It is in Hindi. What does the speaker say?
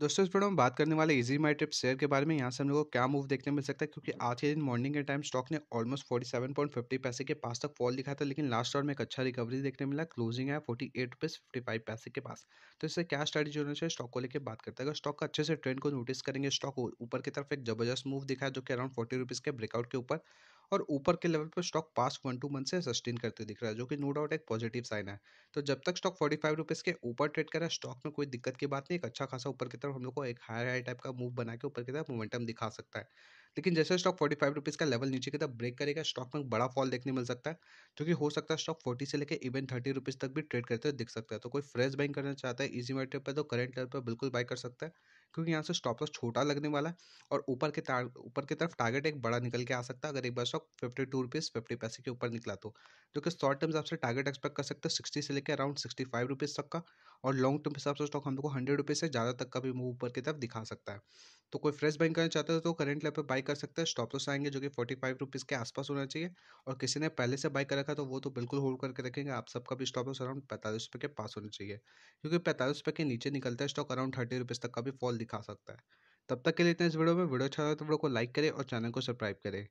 दोस्तों इस वीडियो में बात करने वाले इजी माई ट्रिप शेयर के बारे में यहाँ से हम लोग को क्या मूव देखने मिल सकता है क्योंकि आज के दिन मॉर्निंग के टाइम स्टॉक ने almost forty seven point fifty पैसे के पास तक फॉल दिखा था लेकिन लास्ट राउंड में एक अच्छा रिकवरी देखने मिला क्लोजिंग है forty eight rupees fifty five पैसे के पास तो इससे क्या स्ट्रेटेजी जो है स्टॉक को लेकर बात करते हैं अगर स्टॉक का अच्छे से ट्रेंड को नोटिस करेंगे स्टॉक ऊपर की तरफ एक जबरदस्त मूव दिखा जो कि अराउंड फोर्टी रुपीज़ के ब्रेकआउट के ऊपर और ऊपर के लेवल पर स्टॉक पास वन टू मंथ से सस्टेन करते दिख रहा है जो कि नो डाउट एक पॉजिटिव साइन है तो जब तक स्टॉक फोर्टी फाइव रुपीज़ के ऊपर ट्रेड कर रहा है स्टॉक में कोई दिक्कत की बात नहीं एक अच्छा खासा ऊपर की तरफ हम लोग को एक हाई हाई टाइप का मूव बना के ऊपर की तरफ मोमेंटम दिखा सकता है लेकिन जैसे स्टॉक फोर्टी फाइव रुपीज़ का लेवल नीचे की तरफ ब्रेक करेगा स्टॉक में बड़ा फॉल देखने मिल सकता है क्योंकि हो सकता है स्टॉक फोर्टी से लेकर इवन थर्टी रुपीज़ तक भी ट्रेड करते हुए दिख सकता है तो कोई फ्रेश बाइंग करना चाहता है इजी मेटेड पर तो करेंट लेवल पर बिल्कुल बाई कर सकता है क्योंकि यहाँ से स्टॉप लॉस छोटा लगने वाला है और ऊपर के ऊपर की तरफ टारगेट एक बड़ा निकल के आ सकता है अगर एक बार stock fifty two rupees fifty पैसे के ऊपर निकला तो जो कि शॉर्ट टर्म हिसाब से टारगेट एक्सपेक्ट कर सकते हैं सिक्सटी से लेकर अराउंड सिक्सटी फाइव रुपीज़ तक का और लॉन्ग टर्म हिसाब से स्टॉक हम लोग को हंड्रेड रुपीज़ से ज़्यादा तक का भी मूव ऊपर की तरफ दिखा सकता है तो कोई फ्रेश बाइंग करना चाहता है तो करेंट लेवल पर बाई कर सकते हैं स्टॉप लॉस आएंगे जो कि फोर्टी फाइव रुपीज़ के आसपास होना चाहिए और किसी ने पहले से बाई कर रखा तो वो तो बिल्कुल होल्ड करके रखेंगे आप सबका भी स्टॉप लॉस अराउंड पैंतालीस रुपये के पास होना चाहिए क्योंकि पैंतालीस रुपये के नीचे निकलता है स्टॉक अराउंड थर्टी रुपीज़ तक का भी फॉल दिखा सकता है तब तक के लिए इतना इस वीडियो में वीडियो अच्छा लगा तो वीडियो को लाइक करें और चैनल को सब्सक्राइब करें